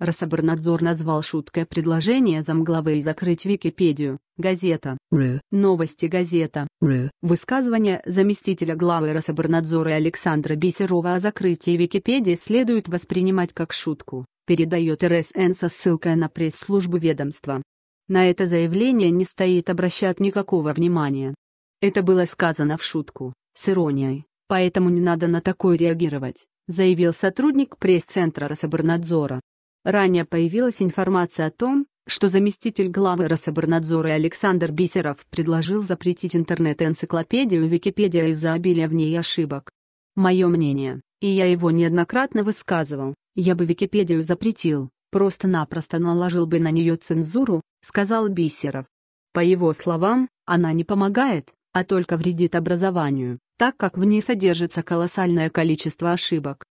Рособорнадзор назвал шуткой предложение замглавы закрыть Википедию, газета, Ру. новости газета, Ру. высказывание заместителя главы Рособорнадзора Александра Бисерова о закрытии Википедии следует воспринимать как шутку, передает РСН со ссылкой на пресс-службу ведомства. На это заявление не стоит обращать никакого внимания. Это было сказано в шутку, с иронией, поэтому не надо на такое реагировать, заявил сотрудник пресс-центра Рособорнадзора. Ранее появилась информация о том, что заместитель главы Рособорнадзора Александр Бисеров предложил запретить интернет-энциклопедию Википедия из-за обилия в ней ошибок. Мое мнение, и я его неоднократно высказывал, я бы Википедию запретил, просто-напросто наложил бы на нее цензуру, сказал Бисеров. По его словам, она не помогает, а только вредит образованию, так как в ней содержится колоссальное количество ошибок.